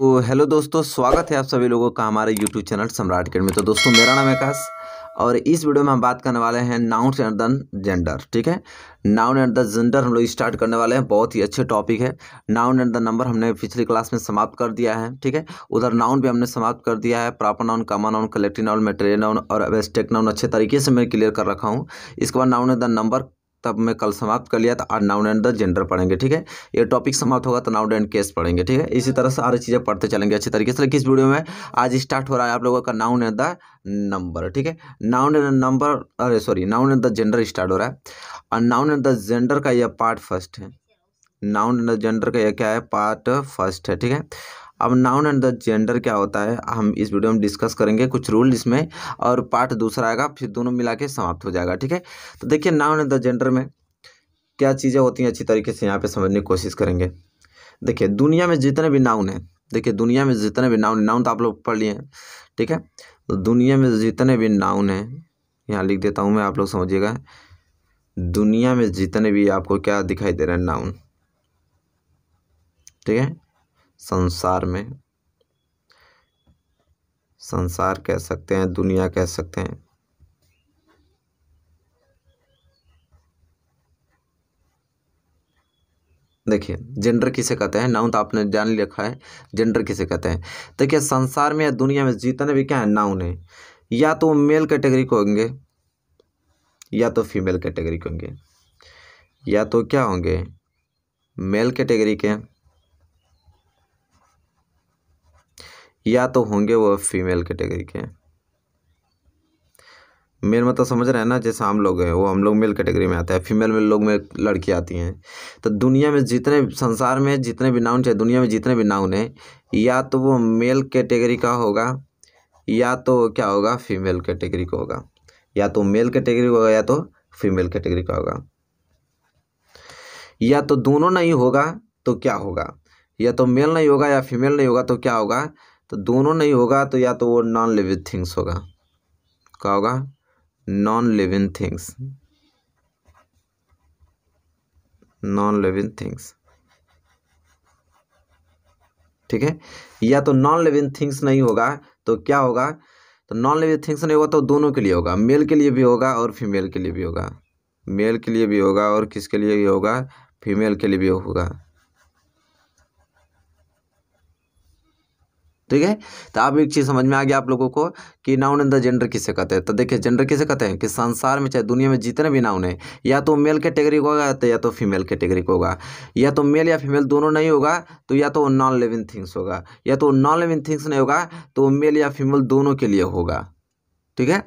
तो हेलो दोस्तों स्वागत है आप सभी लोगों का हमारे यूट्यूब चैनल सम्राट अकेडमी तो दोस्तों मेरा नाम है काश और इस वीडियो में हम बात करने वाले हैं नाउन एंड द जेंडर ठीक है नाउन एंड द जेंडर हम लोग स्टार्ट करने वाले हैं बहुत ही अच्छे टॉपिक है नाउन एंड द नंबर हमने पिछली क्लास में समाप्त कर दिया है ठीक है उधर नाउन भी हमने समाप्त कर दिया है proper noun common noun collective noun material noun और अवेस्टेक नाउन अच्छे तरीके से मैं क्लियर कर रखा हूँ इसके बाद नाउन एंड द नंबर तब मैं कल समाप्त कर लिया था और नाउन एंड द जेंडर पढ़ेंगे ठीक है ये टॉपिक समाप्त होगा तो नाउन एंड केस पढ़ेंगे ठीक है इसी तरह से सारी चीज़ें पढ़ते चलेंगे अच्छे तरीके से इस वीडियो में आज स्टार्ट हो रहा है आप लोगों का नाउन एंड द नंबर ठीक है नाउन एंड नंबर अरे sorry noun and the gender start हो रहा है और नाउन एंड द जेंडर का यह पार्ट फर्स्ट है नाउन एंड द जेंडर का यह क्या है पार्ट फर्स्ट है ठीक है अब नाउन एंड द जेंडर क्या होता है हम इस वीडियो में डिस्कस करेंगे कुछ रूल इसमें और पार्ट दूसरा आएगा फिर दोनों मिला के समाप्त हो जाएगा ठीक है तो देखिए नाउन एंड द जेंडर में क्या चीज़ें होती हैं अच्छी तरीके से यहाँ पर समझने की कोशिश करेंगे देखिए दुनिया में जितने भी नाउन हैं देखिए दुनिया में जितने भी नाउन नाउन तो आप लोग पढ़ लिए हैं ठीक है तो दुनिया में जितने भी नाउन हैं यहाँ लिख देता हूँ मैं आप लोग समझिएगा दुनिया में जितने भी आपको क्या दिखाई दे रहे हैं नाउन ठीक है संसार में संसार कह सकते हैं दुनिया कह सकते हैं देखिए जेंडर किसे कहते हैं नाउन तो आपने जान रखा है जेंडर किसे कहते हैं देखिए संसार में या दुनिया में जितने भी क्या है नाउन है या तो मेल कैटेगरी को होंगे या तो फीमेल कैटेगरी को होंगे या तो क्या होंगे मेल कैटेगरी के या तो होंगे वो फीमेल कैटेगरी के मेल मतलब समझ रहे हैं ना जैसे हम लोग हैं वो हम लोग मेल कैटेगरी में आते हैं फीमेल में लोग में लड़की आती हैं तो दुनिया में जितने संसार में जितने भी नाउन चाहे दुनिया में जितने भी नाउन हैं या तो वो मेल कैटेगरी का होगा या तो क्या होगा फीमेल कैटेगरी का होगा या तो मेल कैटेगरी का होगा या तो फीमेल कैटेगरी का होगा या तो दोनों नहीं होगा तो क्या होगा या तो मेल नहीं होगा या फीमेल नहीं होगा तो क्या होगा तो दोनों नहीं होगा तो या तो वो नॉन लिविंग थिंग्स होगा क्या होगा non living things non living things ठीक है या तो नॉन लिविंग थिंग्स नहीं होगा तो क्या होगा तो नॉन लिविंग थिंग्स नहीं होगा तो दोनों के लिए होगा मेल के लिए भी होगा और फीमेल के लिए भी होगा मेल के लिए भी होगा और किसके लिए भी होगा फीमेल के लिए भी होगा ठीक है तो आप एक चीज़ समझ में आ गया आप लोगों को कि नाउन इन द जेंडर किसे कहते हैं तो देखिए जेंडर किसे कहते हैं कि संसार में चाहे दुनिया में जितने भी नाउन है या तो मेल कैटेगरी तो को होगा या तो फीमेल कैटेगरी को होगा या तो मेल या फीमेल दोनों नहीं होगा तो या तो नॉन लिविंग थिंग्स होगा या तो नॉन लिविंग थिंग्स नहीं होगा तो मेल या फीमेल दोनों के लिए होगा ठीक है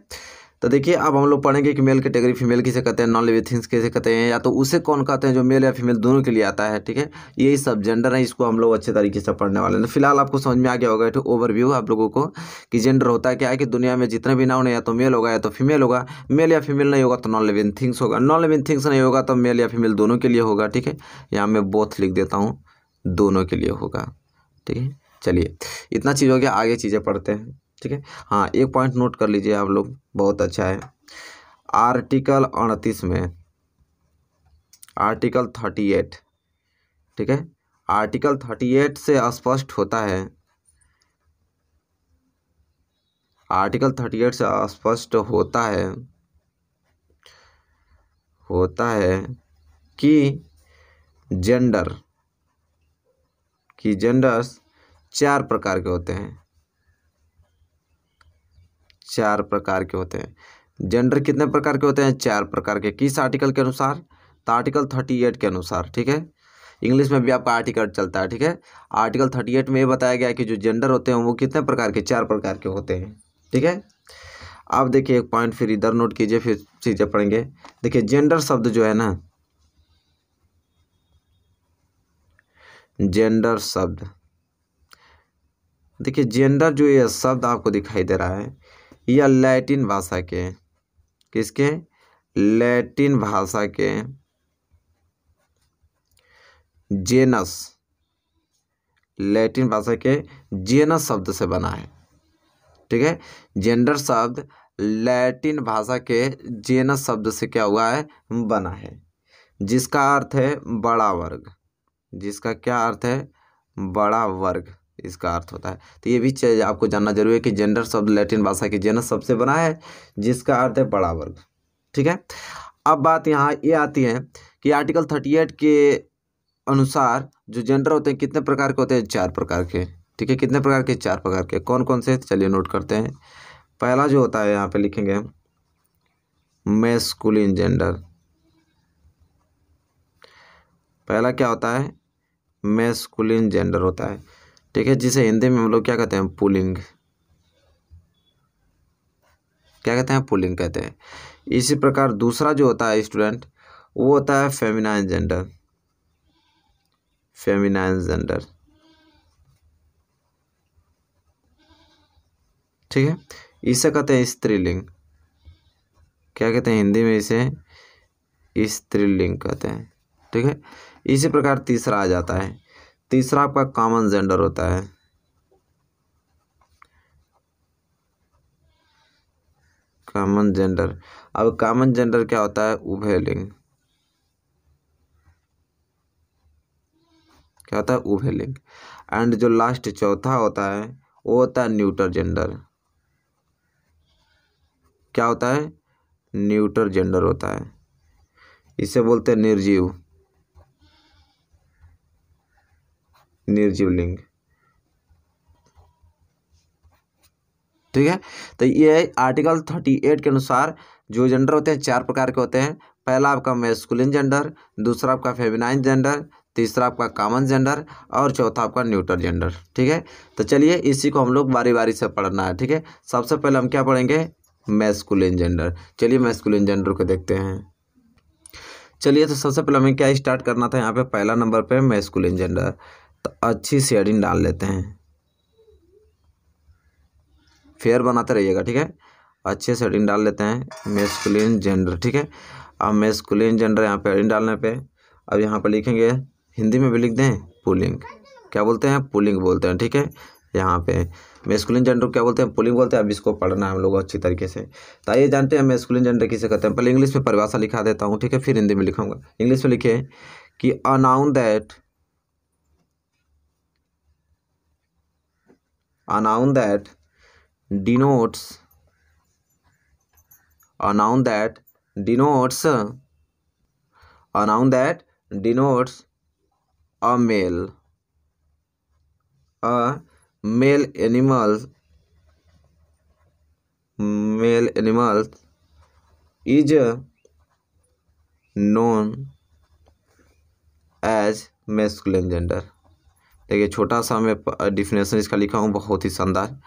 तो देखिए अब हम लोग पढ़ेंगे कि मेल कैटेगरी फीमेल किसे कहते हैं नॉन लिविंग थिंग्स किसे कहते हैं या तो उसे कौन कहते हैं जो मेल या फीमेल दोनों के लिए आता है ठीक है यही सब जेंडर है इसको हम लोग अच्छे तरीके से पढ़ने वाले हैं तो फिलहाल आपको समझ में आ गया होगा ओवरव्यू आप लोगों को कि जेंडर होता है क्या है कि दुनिया में जितने भी नाउन है या तो मेल होगा या तो फीमेल होगा मेल या फीमेल नहीं होगा तो नॉन लिविंग थिंग्स होगा नॉन लिविंग थिंग्स नहीं होगा तो मेल या फीमेल दोनों के लिए होगा ठीक है यहाँ मैं बोथ लिख देता हूँ दोनों के लिए होगा ठीक है चलिए इतना चीज़ हो गया आगे चीज़ें पढ़ते हैं ठीक है हाँ एक पॉइंट नोट कर लीजिए आप लोग बहुत अच्छा है आर्टिकल अड़तीस में आर्टिकल थर्टी एट ठीक है आर्टिकल थर्टी एट से स्पष्ट होता है आर्टिकल थर्टी एट से स्पष्ट होता है होता है कि जेंडर कि जेंडर्स चार प्रकार के होते हैं चार प्रकार के होते हैं जेंडर कितने प्रकार के होते हैं चार प्रकार के किस आर्टिकल के अनुसार तो आर्टिकल थर्टी एट के अनुसार ठीक है इंग्लिश में भी आपका आर्टिकल चलता है ठीक है आर्टिकल थर्टी एट में ये बताया गया कि जो जेंडर होते हैं वो कितने प्रकार के चार प्रकार के होते हैं ठीक है आप देखिए एक पॉइंट फिर इधर नोट कीजिए फिर चीज़ें पढ़ेंगे देखिए जेंडर शब्द जो है ना जेंडर शब्द देखिए जेंडर जो ये शब्द आपको दिखाई दे रहा है या लैटिन भाषा के किसके लैटिन भाषा के जेनस लैटिन भाषा के जेनस शब्द से बना है ठीक है जेंडर शब्द लैटिन भाषा के जेनस शब्द से क्या हुआ है बना है जिसका अर्थ है बड़ा वर्ग जिसका क्या अर्थ है बड़ा वर्ग इसका अर्थ होता है तो ये भी चीज़ आपको जानना जरूरी है कि जेंडर शब्द लैटिन भाषा के जेनस शब्द से बना है जिसका अर्थ है बड़ा वर्ग ठीक है अब बात यहाँ ये यह आती है कि आर्टिकल थर्टी एट के अनुसार जो जेंडर होते हैं कितने प्रकार के होते हैं चार प्रकार के ठीक है कितने प्रकार के चार प्रकार के कौन कौन से चलिए नोट करते हैं पहला जो होता है यहाँ पे लिखेंगे मेस्कुलिन जेंडर पहला क्या होता है मेस्कुलिन जेंडर होता है ठीक है जिसे हिंदी में हम लोग क्या कहते हैं पुलिंग क्या कहते हैं पुलिंग कहते हैं इसी प्रकार दूसरा जो होता है स्टूडेंट वो होता है फेमिनाइन जेंडर फेमिनाइन जेंडर ठीक है इसे कहते हैं स्त्रीलिंग क्या कहते हैं हिंदी में इसे स्त्रीलिंग कहते हैं ठीक है इसी प्रकार तीसरा आ जाता है तीसरा आपका कॉमन जेंडर होता है कॉमन जेंडर अब कॉमन जेंडर क्या होता है उभेलिंग क्या होता है उभेलिंग एंड जो लास्ट चौथा होता है वो होता है न्यूटर जेंडर क्या होता है न्यूटर जेंडर होता है इसे बोलते हैं निर्जीव निर्जीव लिंग ठीक है तो ये आर्टिकल थर्टी एट के अनुसार जो जेंडर होते हैं चार प्रकार के होते हैं पहला आपका मेस्कुलिन जेंडर दूसरा आपका फेमिनाइन जेंडर तीसरा आपका कॉमन जेंडर और चौथा आपका न्यूट्रल जेंडर ठीक है तो चलिए इसी को हम लोग बारी बारी से पढ़ना है ठीक है सबसे पहले हम क्या पढ़ेंगे मैस्कुलिन जेंडर चलिए मैस्कुलिन जेंडर को देखते हैं चलिए तो सबसे पहले हमें क्या स्टार्ट करना था यहाँ पे पहला नंबर पे मैस्कुलिन जेंडर तो अच्छी शेडिंग डाल लेते हैं फेयर बनाते रहिएगा ठीक है अच्छे शेडिंग डाल लेते हैं मेस्कुलिन जेंडर ठीक है अब मेस्कुलिन जेंडर यहाँ पे एडिंग डालने पे अब यहाँ पर लिखेंगे हिंदी में भी लिख दें पुलिंग क्या बोलते हैं पुलिंग बोलते हैं ठीक है यहाँ पे मेस्कुलिन जेंडर क्या बोलते हैं पुलिंग बोलते हैं अब इसको पढ़ना है हम लोग अच्छी तरीके से तो आइए जानते हैं मेस्कुलिन जेंडर किसे कहते हैं पहले इंग्लिश में परिभाषा लिखा देता हूँ ठीक है फिर हिंदी में लिखाऊंगा इंग्लिश में लिखे कि a noun that a noun that denotes a noun that denotes a noun that denotes a male a male animal male animals is known as masculine gender देखिए छोटा सा मैं डिफिनेशन इसका लिखा हूँ बहुत ही शानदार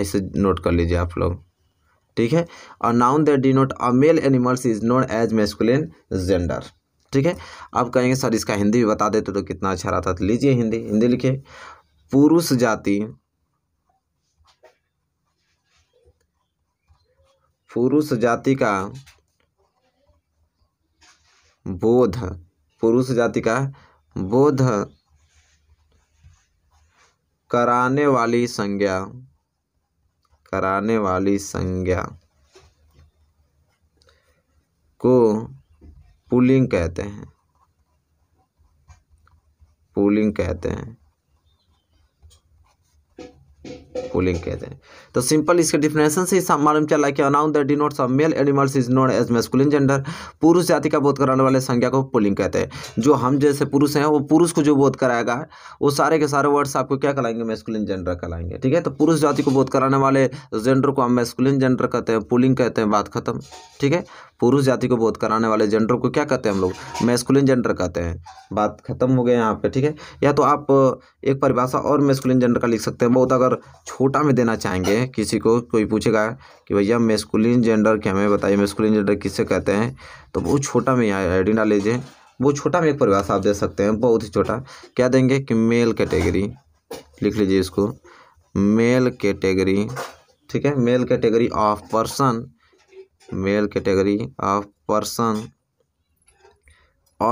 ऐसे नोट कर लीजिए आप लोग ठीक है और noun that denote a male animals is known as masculine gender ठीक है आप कहेंगे सर इसका हिंदी भी बता देते तो कितना अच्छा रहता तो लीजिए हिंदी हिंदी लिखिए पुरुष जाति पुरुष जाति का बोध पुरुष जाति का बोध कराने वाली संज्ञा कराने वाली संज्ञा को पुलिंग कहते हैं पुलिंग कहते हैं पुलिंग कहते हैं तो सिंपल इसके डिफिनेशन से मालूम चला कि a noun the denotes of male animals is known as masculine gender पुरुष जाति का बोध कराने वाले संज्ञा को पुलिंग कहते हैं जो हम जैसे पुरुष हैं वो पुरुष को जो बोध कराएगा वो सारे के सारे वर्ड्स आपको क्या कहलाएंगे मेस्कुलिन जेंडर कहलाएंगे ठीक है तो पुरुष जाति को बोध कराने वाले जेंडर को हम मेस्कुलिन जेंडर कहते हैं पुलिंग कहते हैं बात खत्म ठीक है पुरुष जाति को बोध कराने वाले जेंडर को क्या कहते हैं हम लोग मेस्कुलिन जेंडर कहते हैं बात खत्म हो गया यहाँ पे ठीक है या तो आप एक परिभाषा और मेस्कुलिन जेंडर का लिख सकते हैं बहुत अगर छोड़ कोटा में देना चाहेंगे किसी को कोई पूछेगा कि भैया मेस्कुलिन जेंडर क्या हमें बताइए मेस्कुलिन जेंडर किससे कहते हैं तो वो छोटा में यहाँ आई डाल लीजिए वो छोटा में एक परिभाषा आप दे सकते हैं बहुत ही छोटा क्या देंगे कि मेल कैटेगरी लिख लीजिए इसको मेल कैटेगरी ठीक है male category of person male category of person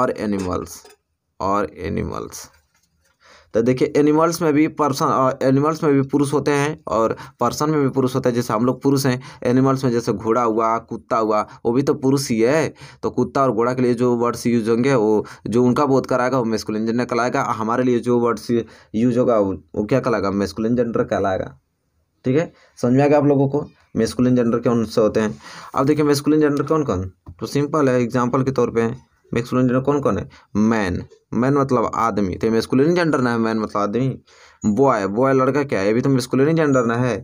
और एनिमल्स और एनिमल्स तो देखिए एनिमल्स में भी पर्सन एनिमल्स में भी पुरुष होते हैं और पर्सन में भी पुरुष होते हैं जैसे हम लोग पुरुष हैं एनिमल्स में जैसे घोड़ा हुआ कुत्ता हुआ वो भी तो पुरुष ही है तो कुत्ता और घोड़ा के लिए जो वर्ड्स यूज होंगे वो जो उनका बोध कराएगा वो मेस्कुल जेंडर कहलाएगा हमारे लिए जो वर्ड्स यूज होगा वो क्या कहलाएगा मेस्कुल जेंडर कहलाएगा ठीक है समझ में आएगा आप लोगों को मेस्कुलिन जेंडर कौन से होते हैं अब देखिए मेस्कुलिन जेंडर कौन कौन तो सिंपल है एग्जाम्पल के तौर पर मैस्कुलिन जेंडर कौन कौन है मैन मैन मतलब आदमी तो मेस्कुलिन जेंडर ना है मैन मतलब आदमी बॉय बॉय लड़का क्या है ये भी तो मेस्कुलिन जेंडर ना है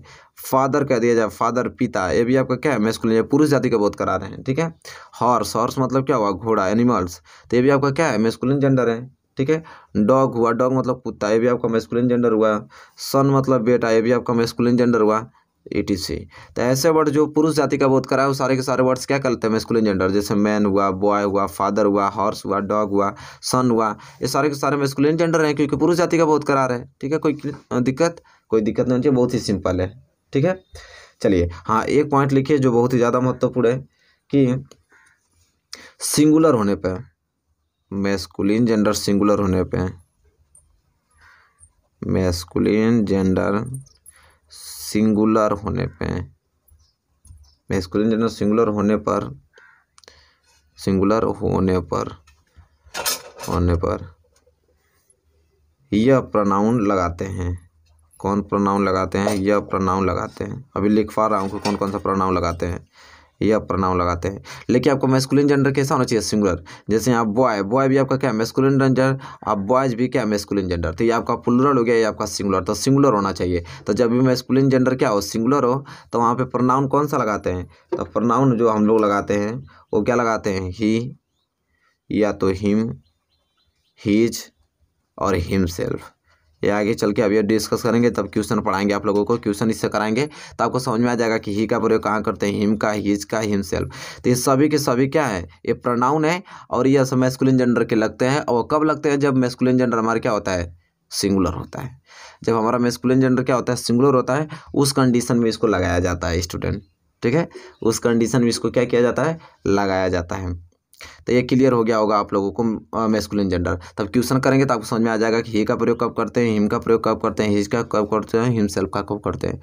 फादर कह दिया जाए फादर पिता ये भी आपका क्या है मैस्कुलिन पुरुष जाति का बोध करा रहे हैं ठीक है हॉर्स हॉर्स मतलब क्या हुआ घोड़ा एनिमल्स तो ये भी आपका क्या है मेस्कुलिन जेंडर है ठीक है डॉग हुआ डॉग मतलब कुत्ता ये भी आपका मेस्कुलिन जेंडर हुआ सन मतलब बेटा ये भी आपका मेस्कुलिन जेंडर हुआ एटी से तो ऐसे वर्ड जो पुरुष जाति का बोध करा है वो सारे के सारे वर्ड्स क्या करते हैं मेस्कुलिन जेंडर जैसे मैन हुआ बॉय हुआ फादर हुआ हॉर्स हुआ डॉग हुआ सन हुआ ये सारे के सारे मेस्कुलिन जेंडर हैं क्योंकि पुरुष जाति का बोध करा रहे हैं ठीक है कोई दिक्कत कोई दिक्कत नहीं होनी चाहिए बहुत ही सिंपल है ठीक है चलिए हाँ एक पॉइंट लिखिए जो बहुत ही ज़्यादा महत्वपूर्ण है कि सिंगुलर होने पर मैस्कुलिन जेंडर सिंगुलर होने पर मैस्कुलिन जेंडर सिंगुलर होने पे मैस्कुलिन जेंडर सिंगुलर होने पर सिंगुलर होने पर होने पर यह प्रनाउन लगाते हैं कौन प्रोनाउन लगाते हैं यह प्रोनाउन लगाते हैं अभी लिख पा रहा हूँ कि कौन कौन सा प्रोनाउन लगाते हैं यह प्रणाम लगाते हैं लेकिन आपको मेस्कुलिन जेंडर कैसा होना चाहिए सिंगुलर जैसे यहाँ बॉय बॉय भी आपका क्या मेस्कुलिन जेंडर आप बॉयज भी क्या मेस्कुलिन जेंडर तो ये आपका पुलरल हो गया ये आपका सिंगुलर तो सिंगुलर होना चाहिए तो जब भी मेस्कुलिन जेंडर क्या हो सिंगुलर हो तो वहाँ पर प्रनाउन कौन सा लगाते हैं तो प्रनाउन जो हम लोग लगाते हैं वो क्या लगाते हैं ही या तो हिम हीज और हिम सेल्फ ये आगे चल के अभी डिस्कस करेंगे तब क्वेश्चन पढ़ाएंगे आप लोगों को क्वेश्चन इससे कराएंगे तो आपको समझ में आ जाएगा कि ही का प्रयोग कहाँ करते हैं हिम का हिज का हिम सेल्फ तो ये सभी के सभी क्या है ये प्रोनाउन है और ये सब मैस्कुलिन जेंडर के लगते हैं और कब लगते हैं जब मैस्कुलिन जेंडर हमारा क्या होता है सिंगुलर होता है जब हमारा मेस्कुलिन जेंडर क्या होता है सिंगुलर होता है उस कंडीशन में इसको लगाया जाता है स्टूडेंट ठीक है उस कंडीशन में इसको क्या किया जाता है लगाया जाता है तो ये क्लियर हो गया होगा आप लोगों को मेस्कुलिन जेंडर तब क्वेश्चन करेंगे तो आपको समझ में आ जाएगा कि ही का प्रयोग कब करते हैं हिम का प्रयोग कब करते हैं हिज का कब करते हैं हिमसेल्फ का कब करते हैं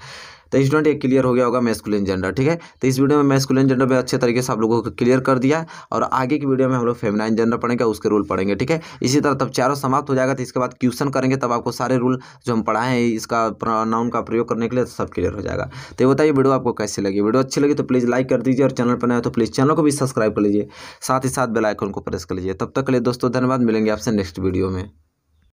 तो स्टूडेंट ये क्लियर हो गया होगा मैस्कुलिन जेंडर ठीक है तो इस वीडियो में मैस्कुलिन जेंडर में अच्छे तरीके से आप लोगों को क्लियर कर दिया और आगे की वीडियो में हम लोग फेमिनाइन जेंडर पढ़ेंगे उसके रूल पढ़ेंगे ठीक है इसी तरह तब चारों समाप्त हो जाएगा तो इसके बाद क्वेश्चन करेंगे तब आपको सारे रूल जो हम पढ़ाए हैं इसका नाउन का प्रयोग करने के लिए सब क्लियर हो जाएगा तो ये बताइए वीडियो आपको कैसे लगी वीडियो अच्छी लगी तो प्लीज़ लाइक कर दीजिए और चैनल पर नए तो प्लीज़ चैनल को भी सब्सक्राइब कर लीजिए साथ ही साथ बेलाइकन को प्रेस कर लीजिए तब तक के लिए दोस्तों धन्यवाद मिलेंगे आपसे नेक्स्ट वीडियो में